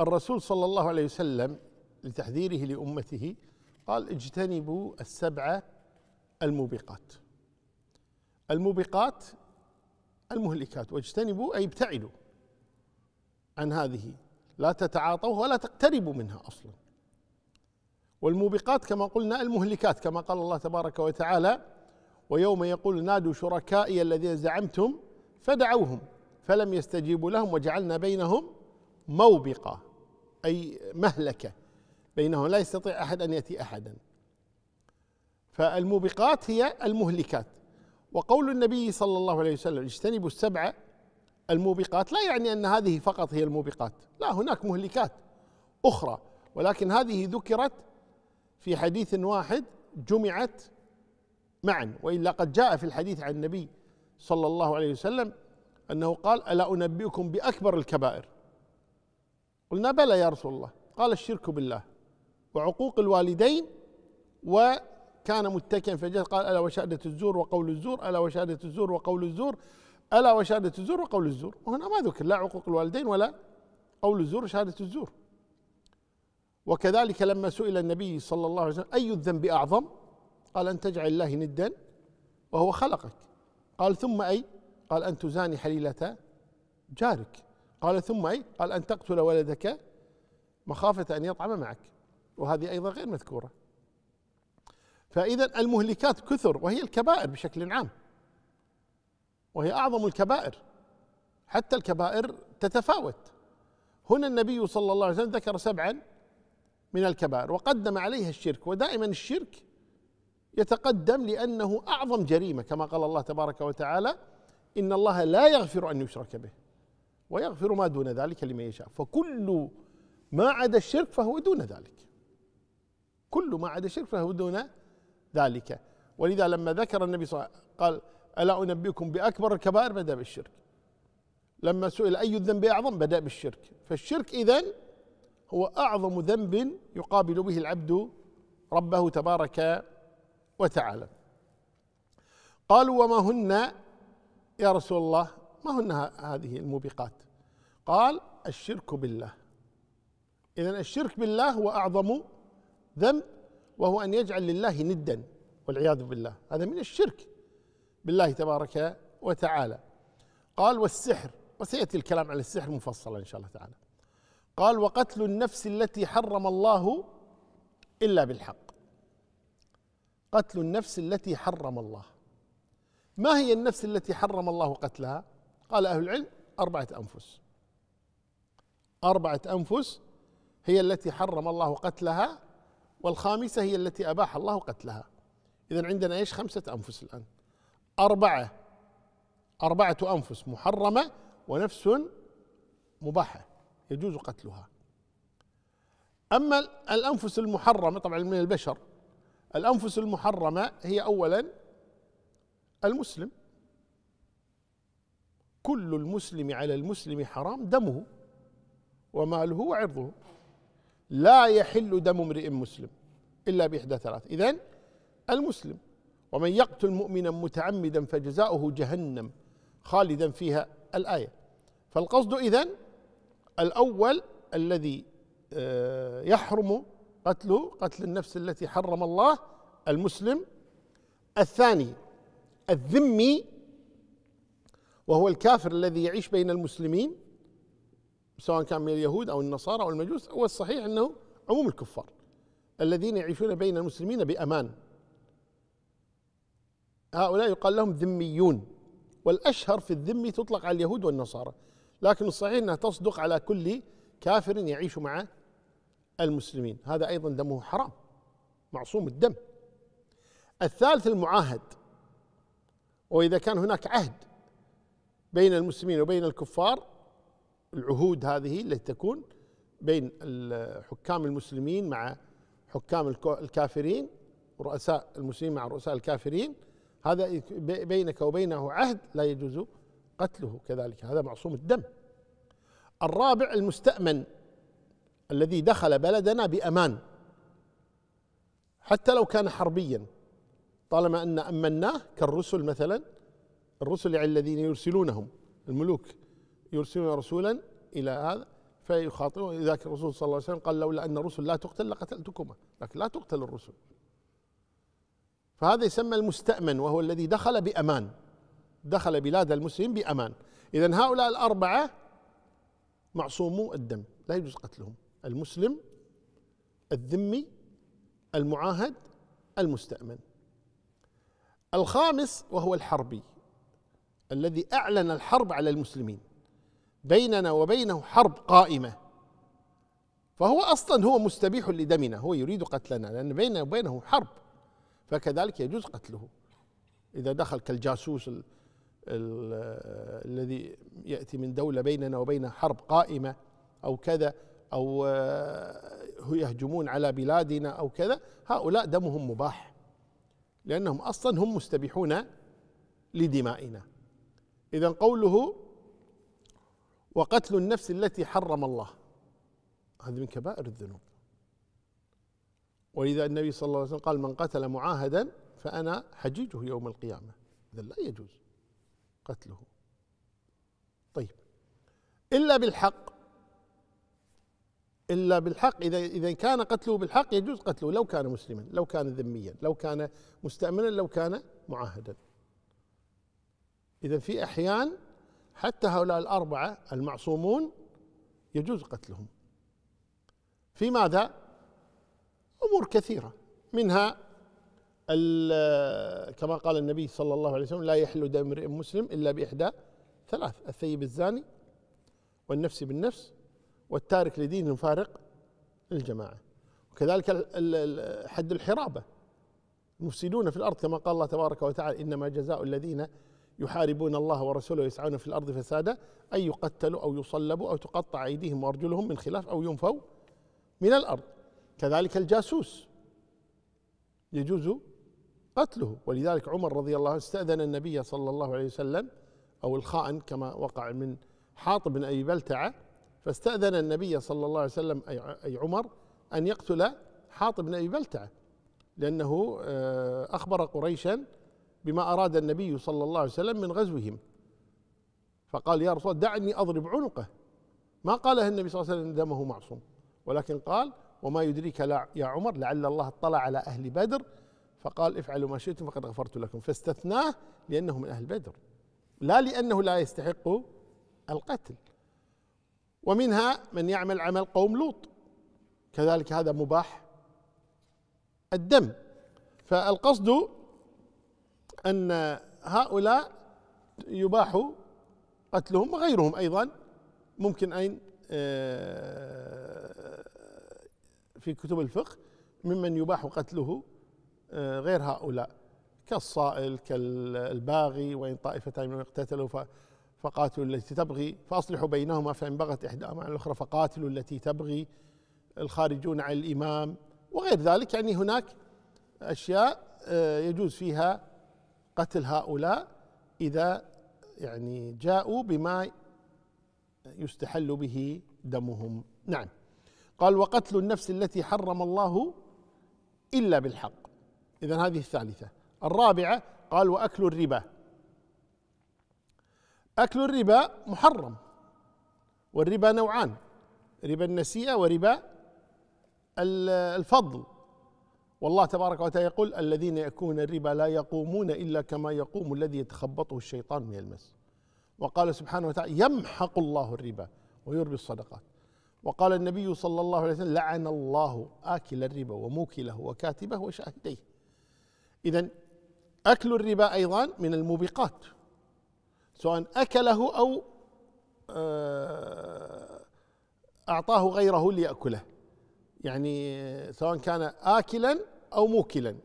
الرسول صلى الله عليه وسلم لتحذيره لامته قال اجتنبوا السبع الموبقات الموبقات المهلكات واجتنبوا اي ابتعدوا عن هذه لا تتعاطوها ولا تقتربوا منها اصلا والموبقات كما قلنا المهلكات كما قال الله تبارك وتعالى ويوم يقول نادوا شركائي الذين زعمتم فدعوهم فلم يستجيبوا لهم وجعلنا بينهم موبقة أي مهلكة بينهم لا يستطيع أحد أن يأتي أحدا فالموبقات هي المهلكات وقول النبي صلى الله عليه وسلم اجتنبوا السبع الموبقات لا يعني أن هذه فقط هي الموبقات لا هناك مهلكات أخرى ولكن هذه ذكرت في حديث واحد جمعت معا والا قد جاء في الحديث عن النبي صلى الله عليه وسلم انه قال الا انبئكم باكبر الكبائر قلنا بلى يا رسول الله قال الشرك بالله وعقوق الوالدين وكان متكئا فجاء قال ألا وشهادة الزور وقول الزور ألا وشهادة الزور وقول الزور ألا وشهادة الزور وقول الزور وهنا ما ذكر لا عقوق الوالدين ولا قول الزور وشهادة الزور وكذلك لما سئل النبي صلى الله عليه وسلم أي الذنب أعظم قال أن تجعل الله ندا وهو خلقك قال ثم أي قال أن تزاني حليلة جارك قال ثم أي قال أن تقتل ولدك مخافة أن يطعم معك وهذه أيضا غير مذكورة فإذا المهلكات كثر وهي الكبائر بشكل عام وهي أعظم الكبائر حتى الكبائر تتفاوت هنا النبي صلى الله عليه وسلم ذكر سبعا من الكبائر وقدم عليها الشرك ودائما الشرك يتقدم لأنه أعظم جريمة كما قال الله تبارك وتعالى إن الله لا يغفر أن يشرك به ويغفر ما دون ذلك لمن يشاء فكل ما عدا الشرك فهو دون ذلك كل ما عدا الشرك فهو دون ذلك ولذا لما ذكر النبي صلى الله عليه وسلم قال ألا أنبئكم بأكبر الكبائر بدأ بالشرك لما سئل أي الذنب أعظم بدأ بالشرك فالشرك إذن هو أعظم ذنب يقابل به العبد ربه تبارك وتعالى قالوا وما هن يا رسول الله ما هن هذه الموبقات قال الشرك بالله إذا الشرك بالله هو أعظم ذنب وهو أن يجعل لله ندا والعياذ بالله هذا من الشرك بالله تبارك وتعالى قال والسحر وسيأتي الكلام على السحر مفصلا إن شاء الله تعالى قال وقتل النفس التي حرم الله إلا بالحق قتل النفس التي حرم الله ما هي النفس التي حرم الله قتلها قال أهل العلم أربعة أنفس أربعة أنفس هي التي حرم الله قتلها والخامسة هي التي أباح الله قتلها إذا عندنا إيش خمسة أنفس الآن أربعة أربعة أنفس محرمة ونفس مباحة يجوز قتلها أما الأنفس المحرمة طبعا من البشر الأنفس المحرمة هي أولا المسلم كل المسلم على المسلم حرام دمه وماله وعرضه لا يحل دم امرئ مسلم إلا بإحدى ثلاث إذن المسلم ومن يقتل مؤمنا متعمدا فجزاؤه جهنم خالدا فيها الآية فالقصد إذن الأول الذي آه، يحرم قتله قتل النفس التي حرم الله المسلم الثاني الذمي وهو الكافر الذي يعيش بين المسلمين سواء كان من اليهود او النصارى او المجوس هو الصحيح انه عموم الكفار الذين يعيشون بين المسلمين بامان هؤلاء يقال لهم ذميون والاشهر في الذمي تطلق على اليهود والنصارى لكن الصحيح انها تصدق على كل كافر يعيش مع المسلمين هذا ايضا دمه حرام معصوم الدم الثالث المعاهد واذا كان هناك عهد بين المسلمين وبين الكفار العهود هذه التي تكون بين حكام المسلمين مع حكام الكافرين رؤساء المسلمين مع رؤساء الكافرين هذا بينك وبينه عهد لا يجوز قتله كذلك هذا معصوم الدم الرابع المستأمن الذي دخل بلدنا بأمان حتى لو كان حربيا طالما أن أمناه كالرسل مثلا الرسل يعني الذين يرسلونهم الملوك يرسلون رسولا الى هذا فيخاطبون ذاك الرسول صلى الله عليه وسلم قال لولا ان الرسل لا تقتل لقتلتكما لكن لا تقتل الرسل فهذا يسمى المستأمن وهو الذي دخل بأمان دخل بلاد المسلمين بأمان إذا هؤلاء الأربعة معصومو الدم لا يجوز قتلهم المسلم الذمي المعاهد المستأمن الخامس وهو الحربي الذي أعلن الحرب على المسلمين بيننا وبينه حرب قائمه فهو اصلا هو مستبيح لدمنا هو يريد قتلنا لان بيننا وبينه حرب فكذلك يجوز قتله اذا دخل كالجاسوس الذي ياتي من دوله بيننا وبينها حرب قائمه او كذا او يهجمون على بلادنا او كذا هؤلاء دمهم مباح لانهم اصلا هم مستبيحون لدمائنا اذا قوله وقتل النفس التي حرم الله هذه من كبائر الذنوب ولذا النبي صلى الله عليه وسلم قال من قتل معاهدا فأنا حجيجه يوم القيامة إذا لا يجوز قتله طيب إلا بالحق إلا بالحق إذا إذا كان قتله بالحق يجوز قتله لو كان مسلما لو كان ذميا لو كان مستأمنا لو كان معاهدا إذا في أحيان حتى هؤلاء الأربعة المعصومون يجوز قتلهم في ماذا؟ أمور كثيرة منها كما قال النبي صلى الله عليه وسلم لا يحل دم امرئ مسلم إلا بإحدى ثلاث الثيب الزاني والنفس بالنفس والتارك لدين الفارق للجماعة وكذلك حد الحرابة المفسدون في الأرض كما قال الله تبارك وتعالى إنما جزاء الذين يحاربون الله ورسوله ويسعون في الارض فسادا ان يقتلوا او يصلبوا او تقطع ايديهم وارجلهم من خلاف او ينفوا من الارض كذلك الجاسوس يجوز قتله ولذلك عمر رضي الله عنه استاذن النبي صلى الله عليه وسلم او الخائن كما وقع من حاطب بن ابي بلتعه فاستاذن النبي صلى الله عليه وسلم اي عمر ان يقتل حاطب بن ابي بلتعه لانه آه، اخبر قريشا بما أراد النبي صلى الله عليه وسلم من غزوهم فقال يا رسول الله دعني أضرب عنقه ما قاله النبي صلى الله عليه وسلم دمه معصوم ولكن قال وما يدريك لا يا عمر لعل الله اطلع على أهل بدر فقال افعلوا ما شئتم فقد غفرت لكم فاستثناه لأنه من أهل بدر لا لأنه لا يستحق القتل ومنها من يعمل عمل قوم لوط كذلك هذا مباح الدم فالقصد أن هؤلاء يباح قتلهم وغيرهم أيضا ممكن أن آه، في كتب الفقه ممن يباح قتله آه، غير هؤلاء كالصائل كالباغي وإن طائفتان من اقتتلوا فقاتلوا التي تبغي فأصلحوا بينهما فإن بغت إحداهما على الأخرى فقاتلوا التي تبغي الخارجون عن الإمام وغير ذلك يعني هناك أشياء آه، يجوز فيها قتل هؤلاء إذا يعني جاءوا بما يستحل به دمهم نعم قال وقتل النفس التي حرم الله إلا بالحق إذا هذه الثالثة الرابعة قال وأكل الربا أكل الربا محرم والربا نوعان ربا النسيئة وربا الفضل والله تبارك وتعالى يقول الذين يأكلون الربا لا يقومون إلا كما يقوم الذي يتخبطه الشيطان من المس وقال سبحانه وتعالى يمحق الله الربا ويربي الصدقات وقال النبي صلى الله عليه وسلم لعن الله آكل الربا وموكله وكاتبه وشاهديه إذا أكل الربا أيضا من الموبقات سواء أكله أو آه، أعطاه غيره ليأكله يعني آه، سواء كان آكلا أو موكلا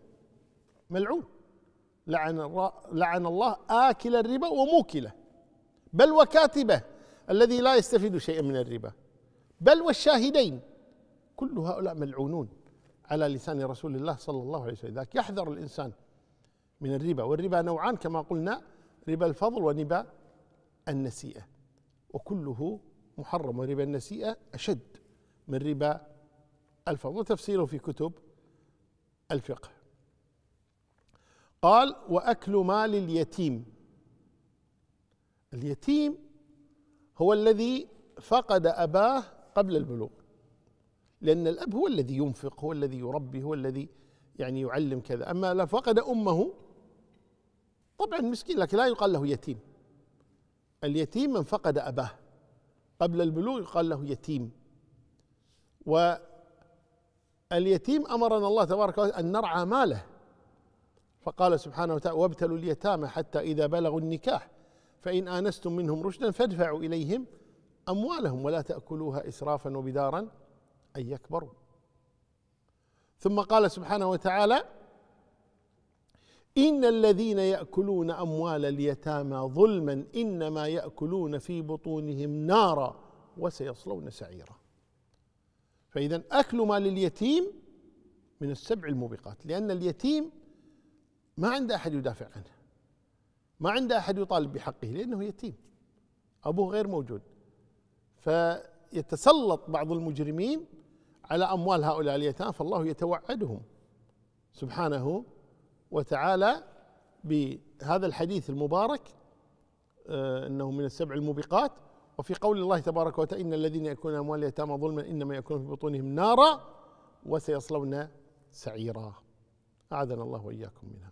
ملعون لعن, لعن الله آكل الربا وموكله بل وكاتبه الذي لا يستفيد شيئا من الربا بل والشاهدين كل هؤلاء ملعونون على لسان رسول الله صلى الله عليه وسلم لذلك يحذر الإنسان من الربا والربا نوعان كما قلنا ربا الفضل وربا النسيئة وكله محرم وربا النسيئة أشد من ربا الفضل وتفسيره في كتب الفقه قال واكل مال اليتيم اليتيم هو الذي فقد اباه قبل البلوغ لان الاب هو الذي ينفق هو الذي يربي هو الذي يعني يعلم كذا اما لو فقد امه طبعا مسكين لكن لا يقال له يتيم اليتيم من فقد اباه قبل البلوغ يقال له يتيم و اليتيم امرنا الله تبارك وتعالى ان نرعى ماله فقال سبحانه وتعالى وابتلوا اليتامى حتى اذا بلغوا النكاح فان انستم منهم رشدا فادفعوا اليهم اموالهم ولا تاكلوها اسرافا وبدارا ان يكبروا ثم قال سبحانه وتعالى ان الذين ياكلون اموال اليتامى ظلما انما ياكلون في بطونهم نارا وسيصلون سعيرا فإذا أكل مال اليتيم من السبع الموبقات لأن اليتيم ما عنده أحد يدافع عنه ما عنده أحد يطالب بحقه لأنه يتيم أبوه غير موجود فيتسلط بعض المجرمين على أموال هؤلاء اليتامى فالله يتوعدهم سبحانه وتعالى بهذا الحديث المبارك آه، أنه من السبع الموبقات وفي قول الله تبارك وتعالى إن الذين يأكلون أموال اليتامى ظلما إنما يأكلون في بطونهم نارا وسيصلون سعيرا أعاذنا الله وإياكم منها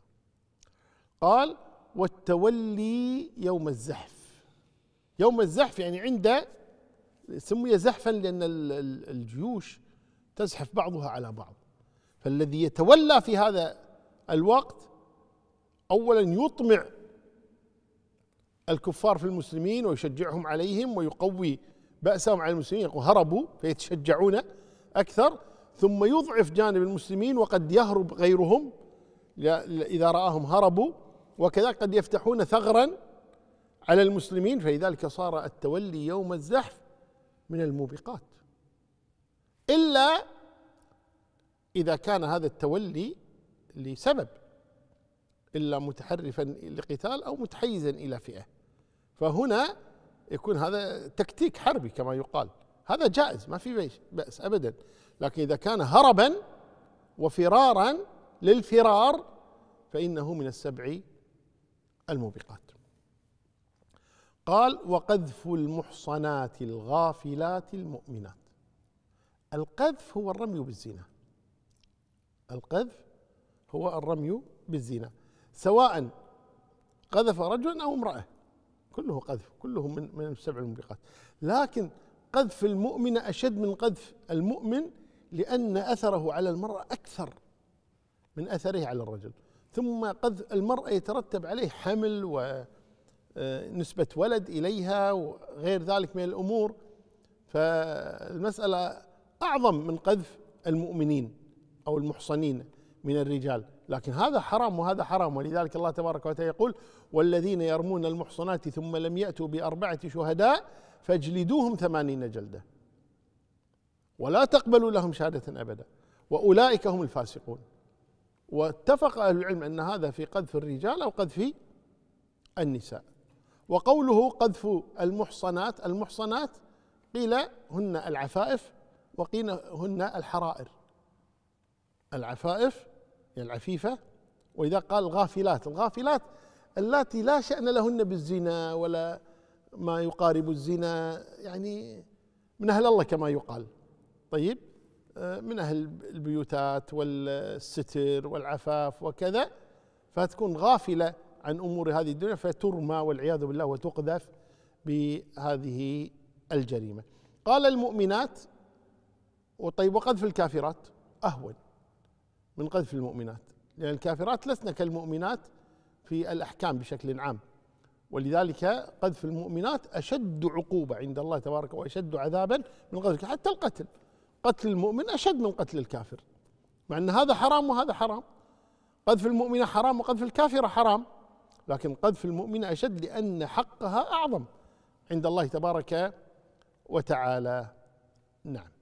قال والتولي يوم الزحف يوم الزحف يعني عند سمي زحفا لأن الجيوش تزحف بعضها على بعض فالذي يتولى في هذا الوقت أولا يطمع الكفار في المسلمين ويشجعهم عليهم ويقوي بأسهم على المسلمين هربوا فيتشجعون أكثر ثم يضعف جانب المسلمين وقد يهرب غيرهم إذا رآهم هربوا وكذا قد يفتحون ثغرا على المسلمين فلذلك صار التولي يوم الزحف من الموبقات إلا إذا كان هذا التولي لسبب إلا متحرفا لقتال أو متحيزا إلى فئة فهنا يكون هذا تكتيك حربي كما يقال هذا جائز ما في بأس أبدا لكن إذا كان هربا وفرارا للفرار فإنه من السبع الموبقات قال وقذف المحصنات الغافلات المؤمنات القذف هو الرمي بالزنا القذف هو الرمي بالزنا سواء قذف رجلا أو امرأة كله قذف كله من من السبع الموبقات لكن قذف المؤمنة أشد من قذف المؤمن لأن أثره على المرأة أكثر من أثره على الرجل ثم قذف المرأة يترتب عليه حمل ونسبة آه، ولد إليها وغير ذلك من الأمور فالمسألة أعظم من قذف المؤمنين أو المحصنين من الرجال لكن هذا حرام وهذا حرام ولذلك الله تبارك وتعالى يقول والذين يرمون المحصنات ثم لم يأتوا بأربعة شهداء فاجلدوهم ثمانين جلدة ولا تقبلوا لهم شهادة أبدا وأولئك هم الفاسقون واتفق أهل العلم أن هذا في قذف الرجال أو قذف النساء وقوله قذف المحصنات المحصنات قيل هن العفائف وقيل هن الحرائر العفائف يعني العفيفة وإذا قال الغافلات الغافلات اللاتي لا شأن لهن بالزنا ولا ما يقارب الزنا يعني من أهل الله كما يقال طيب آه، من أهل البيوتات والستر والعفاف وكذا فتكون غافلة عن أمور هذه الدنيا فترمى والعياذ بالله وتقذف بهذه الجريمة قال المؤمنات وطيب وقذف الكافرات أهون من قذف المؤمنات لأن الكافرات لسن كالمؤمنات في الأحكام بشكل عام ولذلك قذف المؤمنات أشد عقوبة عند الله تبارك وأشد عذابا من قذف حتى القتل قتل المؤمن أشد من قتل الكافر مع أن هذا حرام وهذا حرام قذف المؤمنة حرام وقذف الكافرة حرام لكن قذف المؤمنة أشد لأن حقها أعظم عند الله تبارك وتعالى نعم